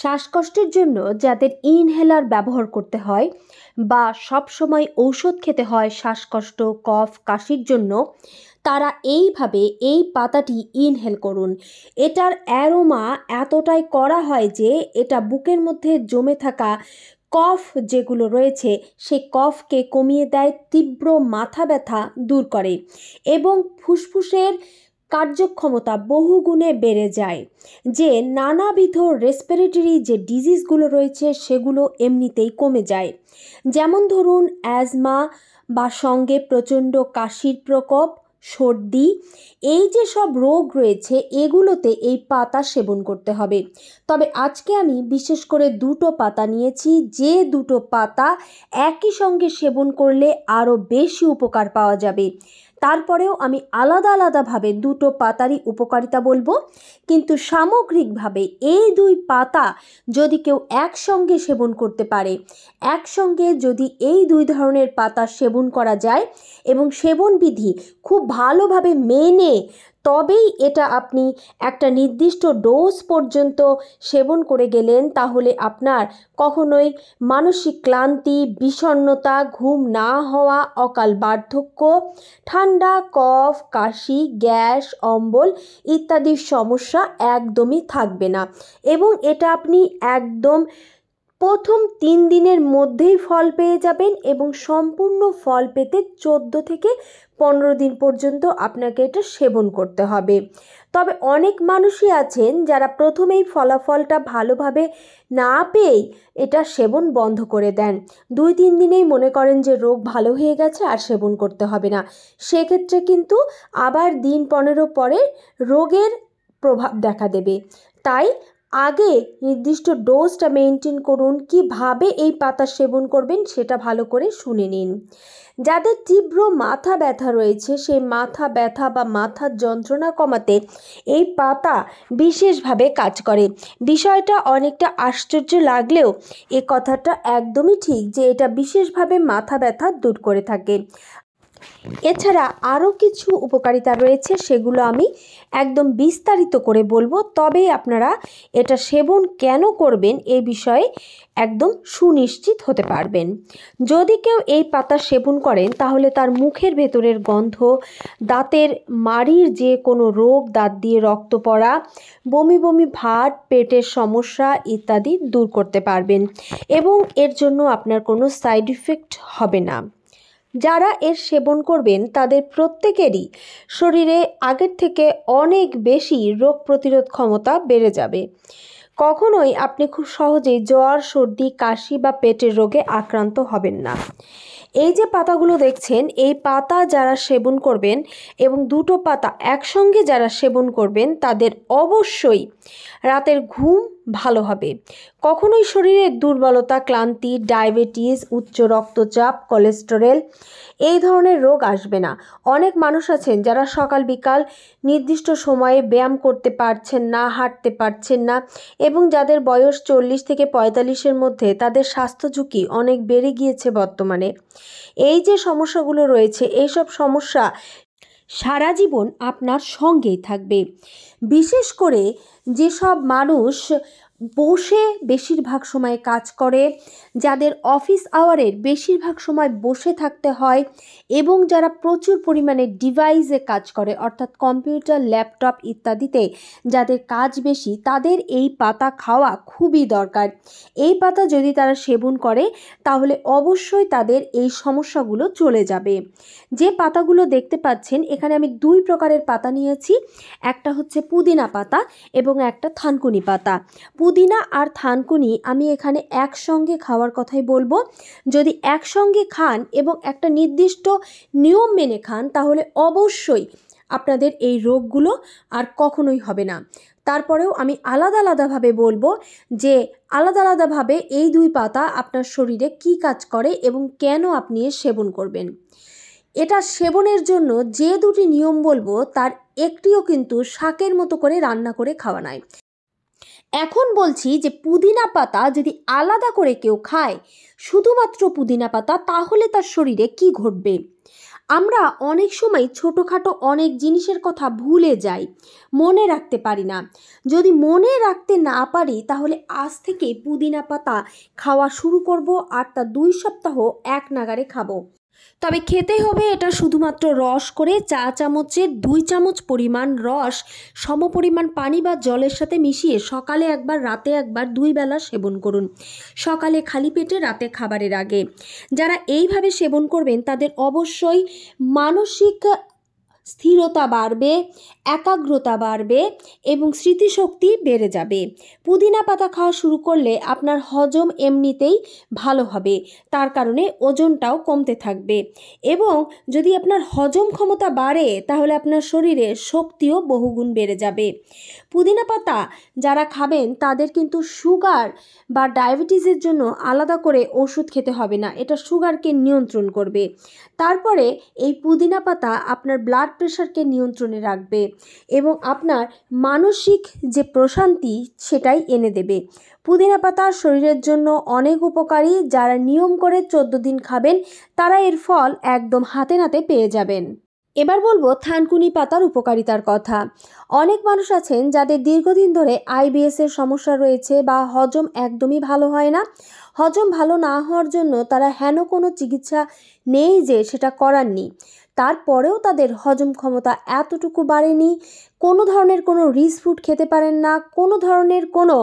শ্বাসকষ্টের জন্য যাদের ইনহেলার ব্যবহার করতে হয় বা সবসময় ঔষধ খেতে হয় শ্বাসকষ্ট কফ কাশির জন্য তারা এইভাবে এই পাতাটি ইনহেল করুন এটার অ্যারোমা এতটাই করা হয় যে এটা বুকের মধ্যে জমে থাকা কফ যেগুলো রয়েছে সেই কফকে কমিয়ে দেয় তীব্র মাথা ব্যথা দূর করে এবং ফুসফুসের কার্যক্ষমতা বহুগুণে বেড়ে যায় যে নানাবিধ রেসপিরেটরি যে ডিজিজগুলো রয়েছে সেগুলো এমনিতেই কমে যায় যেমন ধরুন অ্যাজমা বা সঙ্গে প্রচণ্ড কাশির প্রকোপ সর্দি এই যে সব রোগ রয়েছে এগুলোতে এই পাতা সেবন করতে হবে তবে আজকে আমি বিশেষ করে দুটো পাতা নিয়েছি যে দুটো পাতা একই সঙ্গে সেবন করলে আরও বেশি উপকার পাওয়া যাবে তারপরেও আমি আলাদা আলাদাভাবে দুটো পাতারই উপকারিতা বলবো কিন্তু সামগ্রিকভাবে এই দুই পাতা যদি কেউ একসঙ্গে সেবন করতে পারে একসঙ্গে যদি এই দুই ধরনের পাতা সেবন করা যায় এবং সেবন বিধি খুব ভালোভাবে মেনে তবেই এটা আপনি একটা নির্দিষ্ট ডোজ পর্যন্ত সেবন করে গেলেন তাহলে আপনার কখনোই মানসিক ক্লান্তি বিষণ্নতা ঘুম না হওয়া অকাল বার্ধক্য ঠান্ডা কফ কাশি গ্যাস অম্বল ইত্যাদির সমস্যা একদমই থাকবে না এবং এটা আপনি একদম প্রথম তিন দিনের মধ্যেই ফল পেয়ে যাবেন এবং সম্পূর্ণ ফল পেতে ১৪ থেকে পনেরো দিন পর্যন্ত আপনাকে এটা সেবন করতে হবে তবে অনেক মানুষই আছেন যারা প্রথমেই ফলাফলটা ভালোভাবে না পেয়েই এটা সেবন বন্ধ করে দেন দুই তিন দিনেই মনে করেন যে রোগ ভালো হয়ে গেছে আর সেবন করতে হবে না সেক্ষেত্রে কিন্তু আবার দিন পনেরো পরে রোগের প্রভাব দেখা দেবে তাই আগে নির্দিষ্ট ডোজটা মেনটেন করুন কিভাবে এই পাতা সেবন করবেন সেটা ভালো করে শুনে নিন যাদের তীব্র মাথা ব্যথা রয়েছে সেই মাথা ব্যথা বা মাথার যন্ত্রণা কমাতে এই পাতা বিশেষভাবে কাজ করে বিষয়টা অনেকটা আশ্চর্য লাগলেও এ কথাটা একদমই ঠিক যে এটা বিশেষভাবে মাথা ব্যথা দূর করে থাকে এছাড়া আরও কিছু উপকারিতা রয়েছে সেগুলো আমি একদম বিস্তারিত করে বলবো তবেই আপনারা এটা সেবন কেন করবেন এই বিষয়ে একদম সুনিশ্চিত হতে পারবেন যদি কেউ এই পাতা সেবন করেন তাহলে তার মুখের ভেতরের গন্ধ দাঁতের মাড়ির যে কোনো রোগ দাঁত দিয়ে রক্ত পড়া বমি বমি ভাত পেটের সমস্যা ইত্যাদি দূর করতে পারবেন এবং এর জন্য আপনার কোনো সাইড ইফেক্ট হবে না যারা এর সেবন করবেন তাদের প্রত্যেকেরই শরীরে আগের থেকে অনেক বেশি রোগ প্রতিরোধ ক্ষমতা বেড়ে যাবে কখনোই আপনি খুব সহজেই জ্বর সর্দি কাশি বা পেটের রোগে আক্রান্ত হবেন না এই যে পাতাগুলো দেখছেন এই পাতা যারা সেবন করবেন এবং দুটো পাতা একসঙ্গে যারা সেবন করবেন তাদের অবশ্যই রাতের ঘুম ভালো হবে কখনোই শরীরের দুর্বলতা ক্লান্তি ডায়াবেটিস উচ্চ রক্তচাপ কোলেস্টেরল এই ধরনের রোগ আসবে না অনেক মানুষ আছেন যারা সকাল বিকাল নির্দিষ্ট সময়ে ব্যায়াম করতে পারছেন না হাঁটতে পারছেন না এবং যাদের বয়স চল্লিশ থেকে পঁয়তাল্লিশের মধ্যে তাদের স্বাস্থ্য ঝুঁকি অনেক বেড়ে গিয়েছে বর্তমানে এই যে সমস্যাগুলো রয়েছে এইসব সমস্যা সারা জীবন আপনার সঙ্গেই থাকবে বিশেষ করে যেসব মানুষ বসে বেশিরভাগ সময় কাজ করে যাদের অফিস আওয়ারের বেশিরভাগ সময় বসে থাকতে হয় এবং যারা প্রচুর পরিমাণে ডিভাইসে কাজ করে অর্থাৎ কম্পিউটার ল্যাপটপ ইত্যাদিতে যাদের কাজ বেশি তাদের এই পাতা খাওয়া খুবই দরকার এই পাতা যদি তারা সেবন করে তাহলে অবশ্যই তাদের এই সমস্যাগুলো চলে যাবে যে পাতাগুলো দেখতে পাচ্ছেন এখানে আমি দুই প্রকারের পাতা নিয়েছি একটা হচ্ছে পুদিনা পাতা এবং একটা থানকুনি পাতা পুদিনা আর থানকুনি আমি এখানে একসঙ্গে খাওয়ার কথাই বলবো যদি একসঙ্গে খান এবং একটা নির্দিষ্ট নিয়ম মেনে খান তাহলে অবশ্যই আপনাদের এই রোগগুলো আর কখনোই হবে না তারপরেও আমি আলাদা আলাদাভাবে বলবো যে আলাদা আলাদাভাবে এই দুই পাতা আপনার শরীরে কি কাজ করে এবং কেন আপনি সেবন করবেন এটা সেবনের জন্য যে দুটি নিয়ম বলবো তার একটিও কিন্তু শাকের মতো করে রান্না করে খাওয়া নয় এখন বলছি যে পুদিনা পাতা যদি আলাদা করে কেউ খায় শুধুমাত্র পুদিনা পাতা তাহলে তার শরীরে কি ঘটবে আমরা অনেক সময় ছোটোখাটো অনেক জিনিসের কথা ভুলে যাই মনে রাখতে পারি না যদি মনে রাখতে না পারি তাহলে আজ থেকে পুদিনা পাতা খাওয়া শুরু করব আর তা দুই সপ্তাহ এক নাগারে খাবো তবে খেতে হবে এটা শুধুমাত্র রস করে চা চামচের দুই চামচ পরিমাণ রস সম পরিমাণ পানি বা জলের সাথে মিশিয়ে সকালে একবার রাতে একবার দুই বেলা সেবন করুন সকালে খালি পেটে রাতে খাবারের আগে যারা এইভাবে সেবন করবেন তাদের অবশ্যই মানসিক স্থিরতা বাড়বে একাগ্রতা বাড়বে এবং স্মৃতিশক্তি বেড়ে যাবে পুদিনা পাতা খাওয়া শুরু করলে আপনার হজম এমনিতেই ভালো হবে তার কারণে ওজনটাও কমতে থাকবে এবং যদি আপনার হজম ক্ষমতা বাড়ে তাহলে আপনার শরীরে শক্তিও বহুগুণ বেড়ে যাবে পুদিনা পাতা যারা খাবেন তাদের কিন্তু সুগার বা ডায়াবেটিসের জন্য আলাদা করে ওষুধ খেতে হবে না এটা সুগারকে নিয়ন্ত্রণ করবে তারপরে এই পুদিনা পাতা আপনার ব্লাড প্রেশারকে নিয়ন্ত্রণে রাখবে এবং আপনার মানসিক যে প্রশান্তি সেটাই এনে দেবে পুদিনা পাতা শরীরের জন্য অনেক উপকারী যারা নিয়ম করে চোদ্দ দিন খাবেন তারা এর ফল একদম হাতে নাতে পেয়ে যাবেন এবার বলবো থানকুনি পাতার উপকারিতার কথা অনেক মানুষ আছেন যাদের দীর্ঘদিন ধরে আইবিএসের সমস্যা রয়েছে বা হজম একদমই ভালো হয় না হজম ভালো না হওয়ার জন্য তারা হেন কোনো চিকিৎসা নেই যে সেটা করাননি তারপরেও তাদের হজম ক্ষমতা এতটুকু বাড়েনি কোনো ধরনের কোনো রিচ ফুড খেতে পারেন না কোনো ধরনের কোনো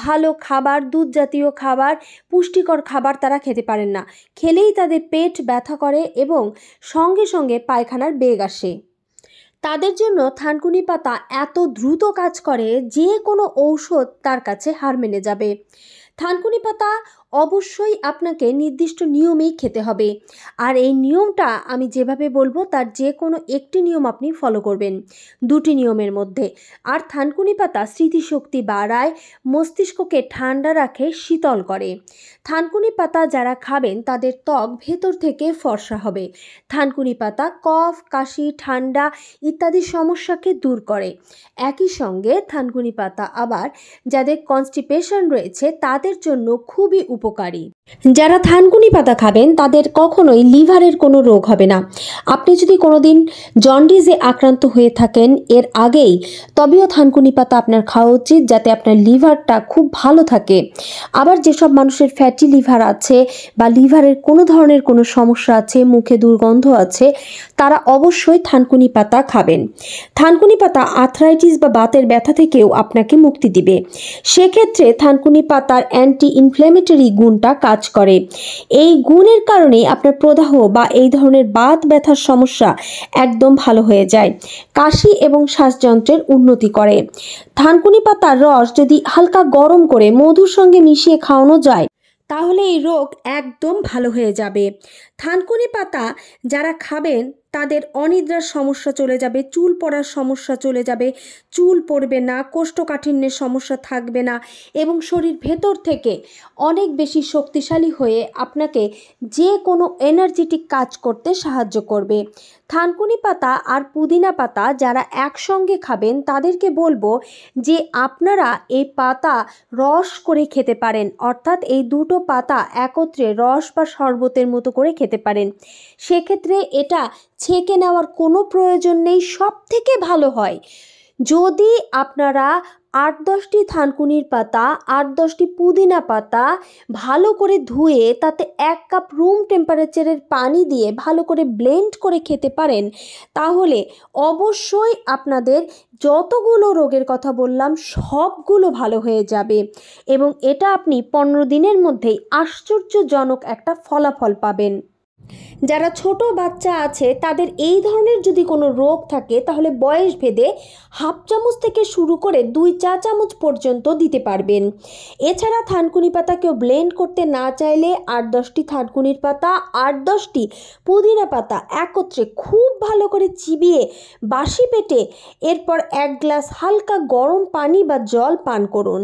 ভালো খাবার দুধ জাতীয় খাবার পুষ্টিকর খাবার তারা খেতে পারেন না খেলেই তাদের পেট ব্যথা করে এবং সঙ্গে সঙ্গে পায়খানার বেগ আসে তাদের জন্য থানকুনি পাতা এত দ্রুত কাজ করে যে কোনো ঔষধ তার কাছে হার মেনে যাবে থানকুনি পাতা অবশ্যই আপনাকে নির্দিষ্ট নিয়মেই খেতে হবে আর এই নিয়মটা আমি যেভাবে বলবো তার যে কোনো একটি নিয়ম আপনি ফলো করবেন দুটি নিয়মের মধ্যে আর থানকুনি পাতা স্মৃতিশক্তি বাড়ায় মস্তিষ্ককে ঠান্ডা রাখে শীতল করে থানকুনি পাতা যারা খাবেন তাদের ত্বক ভেতর থেকে ফর্সা হবে থানকুনি পাতা কফ কাশি ঠান্ডা ইত্যাদি সমস্যাকে দূর করে একই সঙ্গে থানকুনি পাতা আবার যাদের কনস্টিপেশন রয়েছে তাদের জন্য খুবই উপকারী যারা থানকুনি পাতা খাবেন তাদের কখনোই লিভারের কোনো রোগ হবে না আপনি যদি কোনোদিন জন্ডিসে আক্রান্ত হয়ে থাকেন এর আগেই তবেও থানকুনি পাতা আপনার খাওয়া উচিত যাতে আপনার লিভারটা খুব ভালো থাকে আবার যেসব মানুষের ফ্যাটি লিভার আছে বা লিভারের কোনো ধরনের কোনো সমস্যা আছে মুখে দুর্গন্ধ আছে তারা অবশ্যই থানকুনি পাতা খাবেন থানকুনি পাতা আর্থরাইটিস বা বাতের ব্যথা থেকেও আপনাকে মুক্তি দিবে সেক্ষেত্রে থানকুনি পাতার অ্যান্টি ইনফ্ল্যামেটরি গুণটা কাজ করে এই গুণের কারণে আপনার প্রদাহ বা এই ধরনের বাত ব্যথার সমস্যা একদম ভালো হয়ে যায় কাশি এবং শ্বাসযন্ত্রের উন্নতি করে থানকুনি পাতার রস যদি হালকা গরম করে মধুর সঙ্গে মিশিয়ে খাওয়ানো যায় তাহলে এই রোগ একদম ভালো হয়ে যাবে থানকুনি পাতা যারা খাবেন তাদের অনিদ্রার সমস্যা চলে যাবে চুল পড়ার সমস্যা চলে যাবে চুল পড়বে না কোষ্ঠকাঠিন্যের সমস্যা থাকবে না এবং শরীর ভেতর থেকে অনেক বেশি শক্তিশালী হয়ে আপনাকে যে কোনো এনার্জেটিক কাজ করতে সাহায্য করবে থানকুনি পাতা আর পুদিনা পাতা যারা একসঙ্গে খাবেন তাদেরকে বলবো যে আপনারা এই পাতা রস করে খেতে পারেন অর্থাৎ এই দুটো পাতা একত্রে রস বা শরবতের মতো করে খেতে পারেন সেক্ষেত্রে এটা ছেঁকে নেওয়ার কোনো প্রয়োজন নেই সব থেকে ভালো হয় যদি আপনারা আট দশটি থানকুনির পাতা আট দশটি পুদিনা পাতা ভালো করে ধুয়ে তাতে এক কাপ রুম টেম্পারেচারের পানি দিয়ে ভালো করে ব্লেন্ড করে খেতে পারেন তাহলে অবশ্যই আপনাদের যতগুলো রোগের কথা বললাম সবগুলো ভালো হয়ে যাবে এবং এটা আপনি পনেরো দিনের মধ্যেই আশ্চর্যজনক একটা ফলাফল পাবেন যারা ছোট বাচ্চা আছে তাদের এই ধরনের যদি কোনো রোগ থাকে তাহলে বয়স ভেদে হাফ চামচ থেকে শুরু করে দুই চা চামচ পর্যন্ত দিতে পারবেন এছাড়া থানকুনি পাতা কেউ ব্লেন্ড করতে না চাইলে আট দশটি থানকুনির পাতা আট দশটি পুদিনা পাতা একত্রে খুব ভালো করে চিবিয়ে বাসি পেটে এরপর এক গ্লাস হালকা গরম পানি বা জল পান করুন